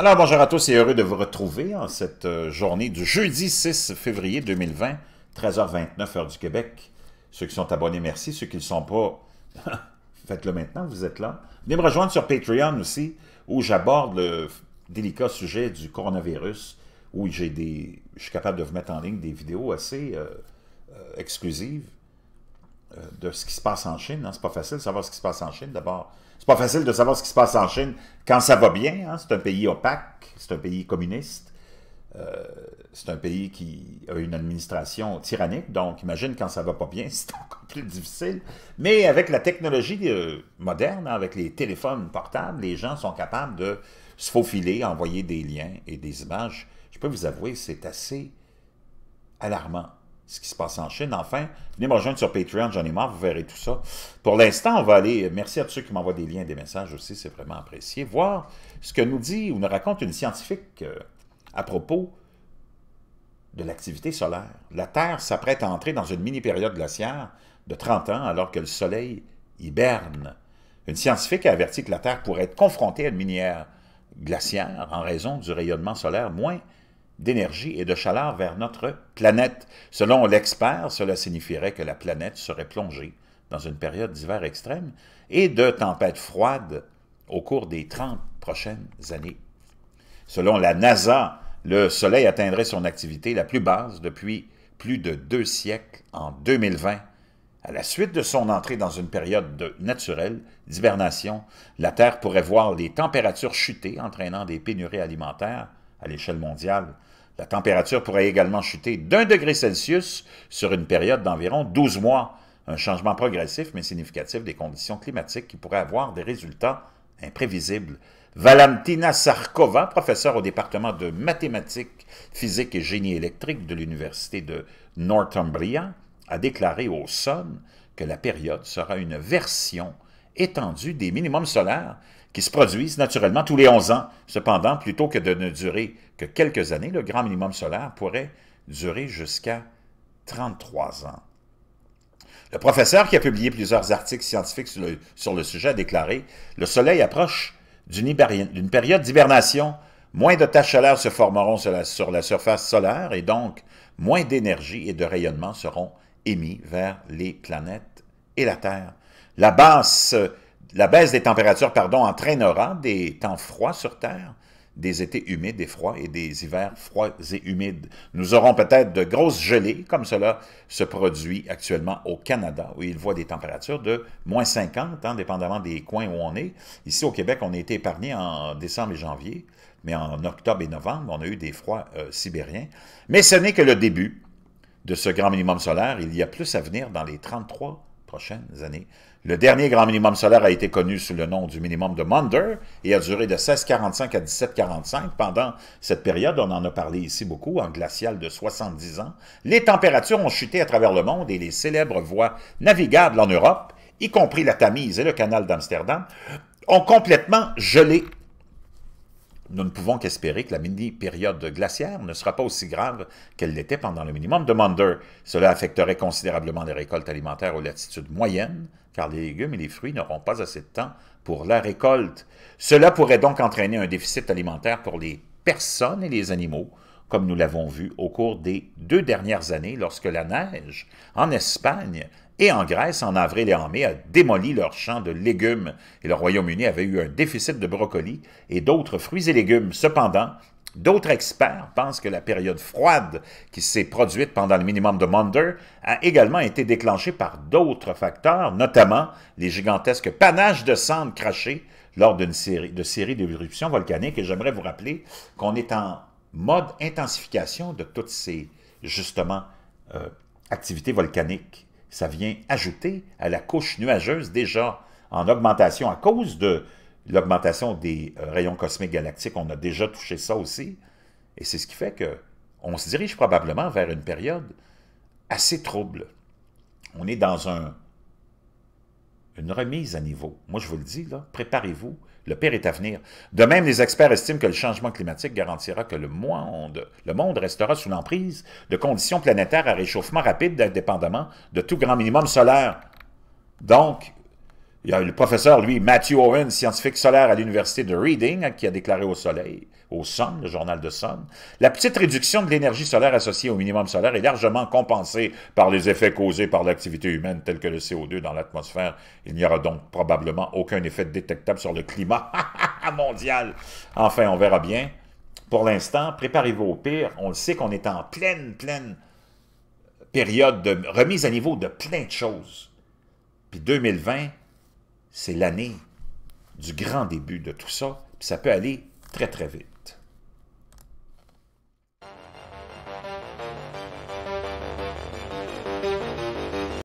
Alors bonjour à tous et heureux de vous retrouver en cette euh, journée du jeudi 6 février 2020, 13h29 heure du Québec. Ceux qui sont abonnés, merci. Ceux qui ne le sont pas, faites-le maintenant, vous êtes là. Venez me rejoindre sur Patreon aussi, où j'aborde le délicat sujet du coronavirus, où j'ai des, je suis capable de vous mettre en ligne des vidéos assez euh, euh, exclusives de ce qui se passe en Chine. Ce hein. C'est pas facile de savoir ce qui se passe en Chine. D'abord, c'est pas facile de savoir ce qui se passe en Chine quand ça va bien. Hein. C'est un pays opaque, c'est un pays communiste, euh, c'est un pays qui a une administration tyrannique. Donc, imagine quand ça va pas bien, c'est encore plus difficile. Mais avec la technologie euh, moderne, hein, avec les téléphones portables, les gens sont capables de se faufiler, envoyer des liens et des images. Je peux vous avouer, c'est assez alarmant ce qui se passe en Chine. Enfin, venez me rejoindre sur Patreon, j'en ai marre, vous verrez tout ça. Pour l'instant, on va aller, euh, merci à tous ceux qui m'envoient des liens, des messages aussi, c'est vraiment apprécié, voir ce que nous dit ou nous raconte une scientifique euh, à propos de l'activité solaire. La Terre s'apprête à entrer dans une mini-période glaciaire de 30 ans alors que le Soleil hiberne. Une scientifique a averti que la Terre pourrait être confrontée à une minière glaciaire en raison du rayonnement solaire moins d'énergie et de chaleur vers notre planète. Selon l'expert, cela signifierait que la planète serait plongée dans une période d'hiver extrême et de tempêtes froides au cours des 30 prochaines années. Selon la NASA, le Soleil atteindrait son activité la plus basse depuis plus de deux siècles en 2020. À la suite de son entrée dans une période de naturelle d'hibernation, la Terre pourrait voir les températures chuter, entraînant des pénuries alimentaires à l'échelle mondiale. La température pourrait également chuter d'un degré Celsius sur une période d'environ 12 mois, un changement progressif mais significatif des conditions climatiques qui pourrait avoir des résultats imprévisibles. Valentina Sarkova, professeure au département de mathématiques, physique et génie électrique de l'université de Northumbria, a déclaré au Sun que la période sera une version étendue des minimums solaires qui se produisent naturellement tous les 11 ans. Cependant, plutôt que de ne durer que quelques années, le grand minimum solaire pourrait durer jusqu'à 33 ans. Le professeur qui a publié plusieurs articles scientifiques sur le, sujet a déclaré « Le soleil approche d'une période d'hibernation. Moins de taches solaires se formeront sur la, sur la surface solaire et donc moins d'énergie et de rayonnement seront émis vers les planètes et la Terre. La basse la baisse des températures pardon, entraînera des temps froids sur Terre, des étés humides des froids et des hivers froids et humides. Nous aurons peut-être de grosses gelées, comme cela se produit actuellement au Canada, où il voit des températures de moins 50, hein, dépendamment des coins où on est. Ici, au Québec, on a été épargné en décembre et janvier, mais en octobre et novembre, on a eu des froids euh, sibériens. Mais ce n'est que le début de ce grand minimum solaire. Il y a plus à venir dans les 33 prochaines années. Le dernier grand minimum solaire a été connu sous le nom du minimum de Munder et a duré de 1645 à 1745. Pendant cette période, on en a parlé ici beaucoup, en glacial de 70 ans, les températures ont chuté à travers le monde et les célèbres voies navigables en Europe, y compris la Tamise et le canal d'Amsterdam, ont complètement gelé nous ne pouvons qu'espérer que la mini-période glaciaire ne sera pas aussi grave qu'elle l'était pendant le minimum de Munder. Cela affecterait considérablement les récoltes alimentaires aux latitudes moyennes, car les légumes et les fruits n'auront pas assez de temps pour la récolte. Cela pourrait donc entraîner un déficit alimentaire pour les personnes et les animaux, comme nous l'avons vu au cours des deux dernières années lorsque la neige en Espagne et en Grèce, en avril et en mai, a démoli leurs champs de légumes et le Royaume-Uni avait eu un déficit de brocolis et d'autres fruits et légumes. Cependant, D'autres experts pensent que la période froide qui s'est produite pendant le minimum de Maunder a également été déclenchée par d'autres facteurs, notamment les gigantesques panaches de cendres crachées lors d'une série de séries d'éruptions volcaniques. Et j'aimerais vous rappeler qu'on est en mode intensification de toutes ces, justement, euh, activités volcaniques ça vient ajouter à la couche nuageuse déjà en augmentation à cause de l'augmentation des euh, rayons cosmiques galactiques. On a déjà touché ça aussi. Et c'est ce qui fait que on se dirige probablement vers une période assez trouble. On est dans un une remise à niveau. Moi, je vous le dis, là, préparez-vous, le pire est à venir. De même, les experts estiment que le changement climatique garantira que le monde, le monde restera sous l'emprise de conditions planétaires à réchauffement rapide indépendamment de tout grand minimum solaire. Donc, il y a le professeur, lui, Matthew Owen, scientifique solaire à l'université de Reading, qui a déclaré au soleil, au Sun, le journal de Sun, la petite réduction de l'énergie solaire associée au minimum solaire est largement compensée par les effets causés par l'activité humaine, telle que le CO2 dans l'atmosphère. Il n'y aura donc probablement aucun effet détectable sur le climat mondial. Enfin, on verra bien. Pour l'instant, préparez-vous au pire. On le sait qu'on est en pleine, pleine période de remise à niveau de plein de choses. Puis 2020, c'est l'année du grand début de tout ça. Puis ça peut aller très, très vite.